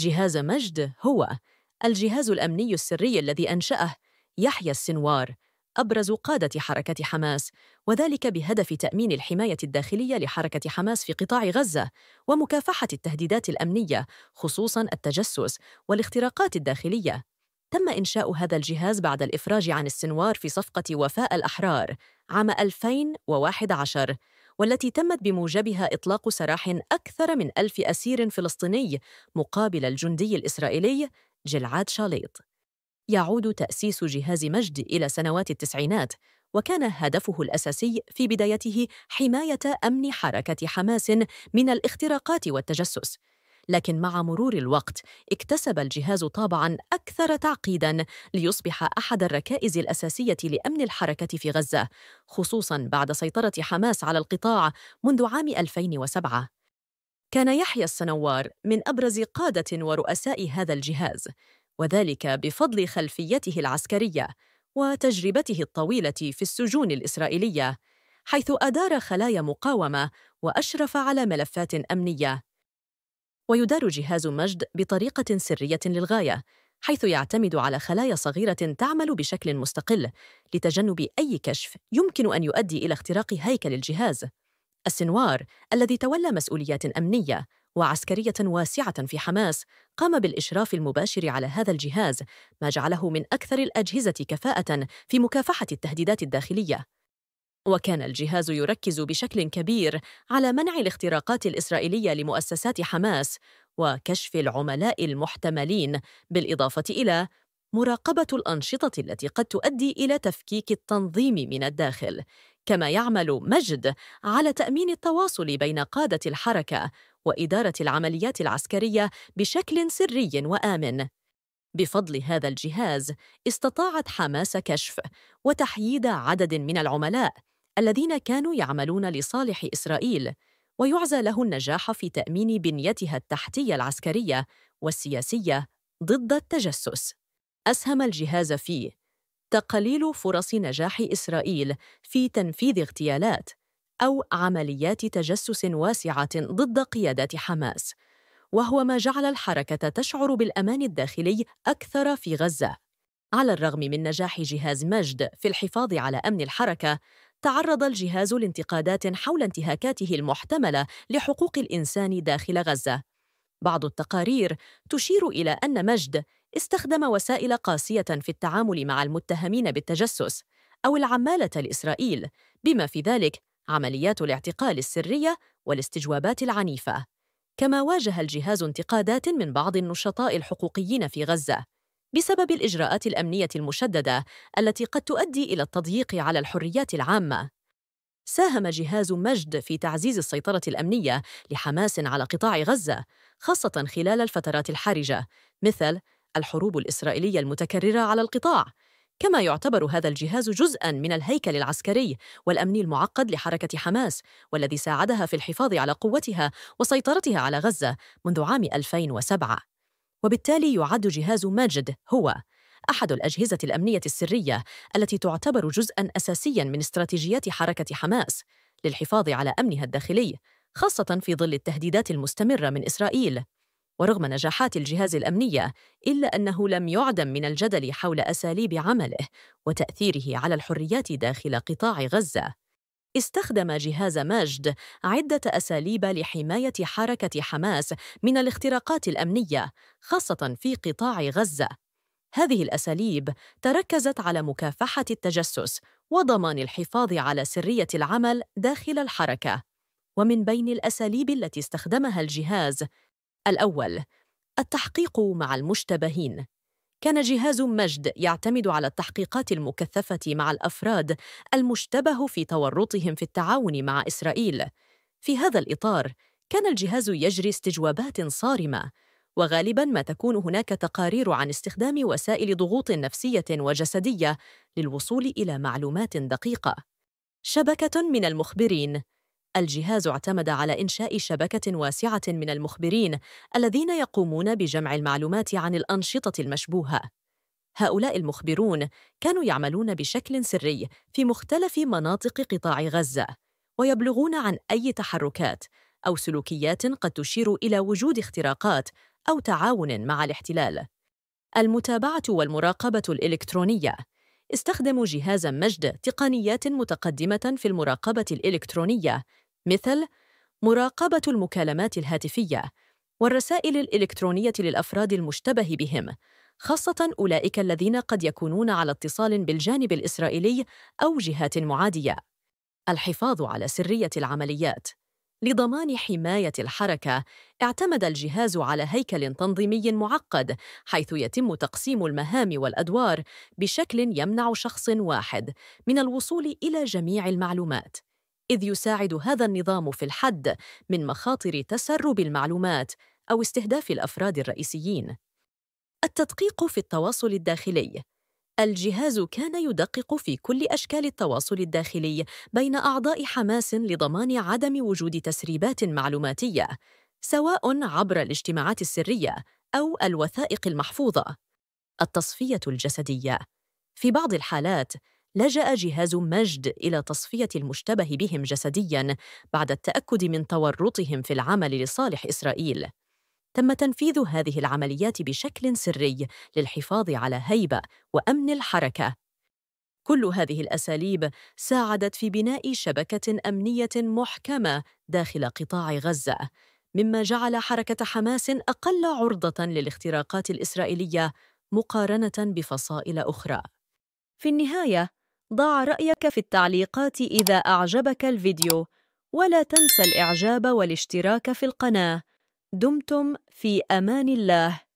جهاز مجد هو الجهاز الأمني السري الذي أنشأه يحيى السنوار أبرز قادة حركة حماس وذلك بهدف تأمين الحماية الداخلية لحركة حماس في قطاع غزة ومكافحة التهديدات الأمنية خصوصاً التجسس والاختراقات الداخلية تم إنشاء هذا الجهاز بعد الإفراج عن السنوار في صفقة وفاء الأحرار عام 2011 والتي تمت بموجبها إطلاق سراح أكثر من ألف أسير فلسطيني مقابل الجندي الإسرائيلي جلعاد شاليط يعود تأسيس جهاز مجد إلى سنوات التسعينات وكان هدفه الأساسي في بدايته حماية أمن حركة حماس من الاختراقات والتجسس لكن مع مرور الوقت اكتسب الجهاز طابعاً أكثر تعقيداً ليصبح أحد الركائز الأساسية لأمن الحركة في غزة خصوصاً بعد سيطرة حماس على القطاع منذ عام 2007 كان يحيى السنوار من أبرز قادة ورؤساء هذا الجهاز وذلك بفضل خلفيته العسكرية وتجربته الطويلة في السجون الإسرائيلية حيث أدار خلايا مقاومة وأشرف على ملفات أمنية ويدار جهاز مجد بطريقة سرية للغاية حيث يعتمد على خلايا صغيرة تعمل بشكل مستقل لتجنب أي كشف يمكن أن يؤدي إلى اختراق هيكل الجهاز السنوار الذي تولى مسؤوليات أمنية وعسكرية واسعة في حماس قام بالإشراف المباشر على هذا الجهاز ما جعله من أكثر الأجهزة كفاءة في مكافحة التهديدات الداخلية وكان الجهاز يركز بشكل كبير على منع الاختراقات الإسرائيلية لمؤسسات حماس وكشف العملاء المحتملين بالإضافة إلى مراقبة الأنشطة التي قد تؤدي إلى تفكيك التنظيم من الداخل كما يعمل مجد على تأمين التواصل بين قادة الحركة وإدارة العمليات العسكرية بشكل سري وآمن بفضل هذا الجهاز استطاعت حماس كشف وتحييد عدد من العملاء الذين كانوا يعملون لصالح إسرائيل ويعزى له النجاح في تأمين بنيتها التحتية العسكرية والسياسية ضد التجسس أسهم الجهاز في تقليل فرص نجاح إسرائيل في تنفيذ اغتيالات أو عمليات تجسس واسعة ضد قيادات حماس وهو ما جعل الحركة تشعر بالأمان الداخلي أكثر في غزة على الرغم من نجاح جهاز مجد في الحفاظ على أمن الحركة تعرض الجهاز لانتقادات حول انتهاكاته المحتملة لحقوق الإنسان داخل غزة. بعض التقارير تشير إلى أن مجد استخدم وسائل قاسية في التعامل مع المتهمين بالتجسس أو العمالة لإسرائيل، بما في ذلك عمليات الاعتقال السرية والاستجوابات العنيفة. كما واجه الجهاز انتقادات من بعض النشطاء الحقوقيين في غزة، بسبب الإجراءات الأمنية المشددة التي قد تؤدي إلى التضييق على الحريات العامة. ساهم جهاز مجد في تعزيز السيطرة الأمنية لحماس على قطاع غزة، خاصة خلال الفترات الحرجة، مثل الحروب الإسرائيلية المتكررة على القطاع، كما يعتبر هذا الجهاز جزءاً من الهيكل العسكري والأمني المعقد لحركة حماس، والذي ساعدها في الحفاظ على قوتها وسيطرتها على غزة منذ عام 2007. وبالتالي يعد جهاز ماجد هو أحد الأجهزة الأمنية السرية التي تعتبر جزءاً أساسياً من استراتيجيات حركة حماس للحفاظ على أمنها الداخلي، خاصة في ظل التهديدات المستمرة من إسرائيل. ورغم نجاحات الجهاز الأمنية، إلا أنه لم يعدم من الجدل حول أساليب عمله وتأثيره على الحريات داخل قطاع غزة. استخدم جهاز ماجد عدة أساليب لحماية حركة حماس من الاختراقات الأمنية خاصة في قطاع غزة هذه الأساليب تركزت على مكافحة التجسس وضمان الحفاظ على سرية العمل داخل الحركة ومن بين الأساليب التي استخدمها الجهاز الأول التحقيق مع المشتبهين كان جهاز مجد يعتمد على التحقيقات المكثفة مع الأفراد المشتبه في تورطهم في التعاون مع إسرائيل. في هذا الإطار، كان الجهاز يجري استجوابات صارمة، وغالبا ما تكون هناك تقارير عن استخدام وسائل ضغوط نفسية وجسدية للوصول إلى معلومات دقيقة. شبكة من المخبرين الجهاز اعتمد على إنشاء شبكة واسعة من المخبرين الذين يقومون بجمع المعلومات عن الأنشطة المشبوهة. هؤلاء المخبرون كانوا يعملون بشكل سري في مختلف مناطق قطاع غزة، ويبلغون عن أي تحركات أو سلوكيات قد تشير إلى وجود اختراقات أو تعاون مع الاحتلال. المتابعة والمراقبة الإلكترونية استخدموا جهاز مجد تقنيات متقدمة في المراقبة الإلكترونية مثل مراقبة المكالمات الهاتفية والرسائل الإلكترونية للأفراد المشتبه بهم خاصة أولئك الذين قد يكونون على اتصال بالجانب الإسرائيلي أو جهات معادية الحفاظ على سرية العمليات لضمان حماية الحركة اعتمد الجهاز على هيكل تنظيمي معقد حيث يتم تقسيم المهام والأدوار بشكل يمنع شخص واحد من الوصول إلى جميع المعلومات إذ يساعد هذا النظام في الحد من مخاطر تسرب المعلومات أو استهداف الأفراد الرئيسيين التدقيق في التواصل الداخلي الجهاز كان يدقق في كل أشكال التواصل الداخلي بين أعضاء حماس لضمان عدم وجود تسريبات معلوماتية سواء عبر الاجتماعات السرية أو الوثائق المحفوظة التصفية الجسدية في بعض الحالات لجأ جهاز مجد إلى تصفية المشتبه بهم جسدياً بعد التأكد من تورطهم في العمل لصالح إسرائيل تم تنفيذ هذه العمليات بشكل سري للحفاظ على هيبة وأمن الحركة. كل هذه الأساليب ساعدت في بناء شبكة أمنية محكمة داخل قطاع غزة، مما جعل حركة حماس أقل عرضة للاختراقات الإسرائيلية مقارنة بفصائل أخرى. في النهاية، ضع رأيك في التعليقات إذا أعجبك الفيديو، ولا تنسى الإعجاب والاشتراك في القناة. دمتم في أمان الله